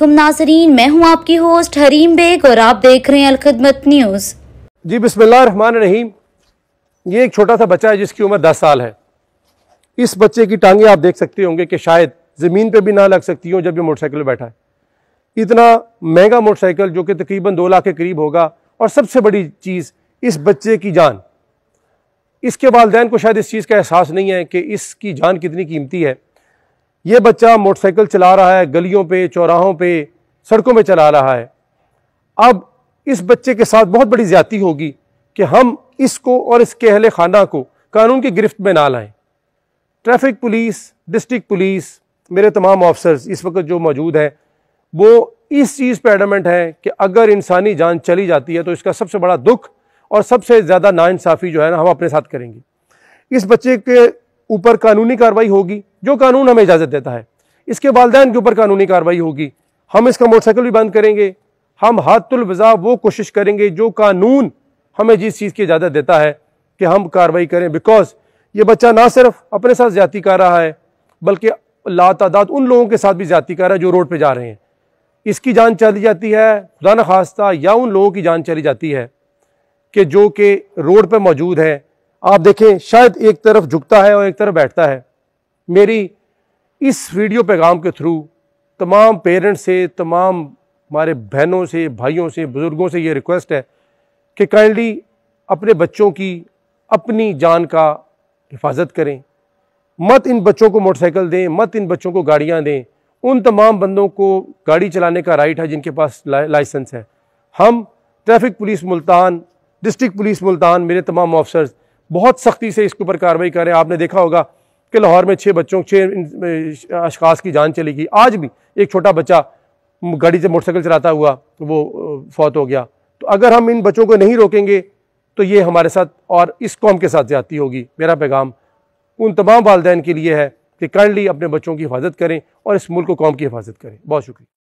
वालेकुम नाजरीन मैं हूं आपकी होस्ट हरीम बेग और आप देख रहे हैं अलखदमत न्यूज़ जी बिस्मिल्लाहमान रहीम ये एक छोटा सा बच्चा है जिसकी उम्र दस साल है इस बच्चे की टांगे आप देख सकते होंगे कि शायद ज़मीन पे भी ना लग सकती हो जब ये मोटरसाइकिल बैठा है इतना महंगा मोटरसाइकिल जो कि तकरीबन दो लाख के करीब होगा और सबसे बड़ी चीज़ इस बच्चे की जान इसके वालदेन को शायद इस चीज़ का एहसास नहीं है कि इसकी जान कितनी कीमती है ये बच्चा मोटरसाइकिल चला रहा है गलियों पे चौराहों पे सड़कों पे चला रहा है अब इस बच्चे के साथ बहुत बड़ी ज्यादती होगी कि हम इसको और इसके अहल खाना को कानून की गिरफ्त में ना लाएं ट्रैफिक पुलिस डिस्ट्रिक्ट पुलिस मेरे तमाम ऑफिसर्स इस वक्त जो मौजूद हैं वो इस चीज़ पर एडमेंट हैं कि अगर इंसानी जान चली जाती है तो इसका सबसे बड़ा दुख और सबसे ज़्यादा नाइंसाफ़ी जो है ना हम अपने साथ करेंगे इस बच्चे के ऊपर कानूनी कार्रवाई होगी जो कानून हमें इजाज़त देता है इसके वालदेन के ऊपर कानूनी कार्रवाई होगी हम इसका मोटरसाइकिल भी बंद करेंगे हम हाथुलवज़ा वो कोशिश करेंगे जो कानून हमें जिस चीज़ की इजाज़त देता है कि हम कार्रवाई करें बिकॉज ये बच्चा ना सिर्फ अपने साथ ज्यादा कर रहा है बल्कि लातादाद उन लोगों के साथ भी ज्यादा कर रहा है जो रोड पर जा रहे हैं इसकी जान चली जाती है खुदा न खास्ता या उन लोगों की जान चली जाती है कि जो कि रोड पर मौजूद है आप देखें शायद एक तरफ झुकता है और एक तरफ बैठता है मेरी इस वीडियो पैगाम के थ्रू तमाम पेरेंट्स से तमाम हमारे बहनों से भाइयों से बुज़ुर्गों से ये रिक्वेस्ट है कि काइंडली अपने बच्चों की अपनी जान का हिफाजत करें मत इन बच्चों को मोटरसाइकिल दें मत इन बच्चों को गाड़ियाँ दें उन तमाम बंदों को गाड़ी चलाने का राइट है जिनके पास लाइसेंस है हम traffic police Multan district police Multan मेरे तमाम ऑफिसर्स बहुत सख्ती से इसके ऊपर कार्रवाई करें आपने देखा होगा कि लाहौर में छः बच्चों छः अशखास की जान चली गई आज भी एक छोटा बच्चा गाड़ी से मोटरसाइकिल चलाता हुआ वो फौत हो गया तो अगर हम इन बच्चों को नहीं रोकेंगे तो ये हमारे साथ और इस कौम के साथ ज्यादा होगी मेरा पैगाम उन तमाम वालदेन के लिए है कि काइंडली अपने बच्चों की हिफाजत करें और इस मुल्क कौम की हिफाजत करें बहुत शुक्रिया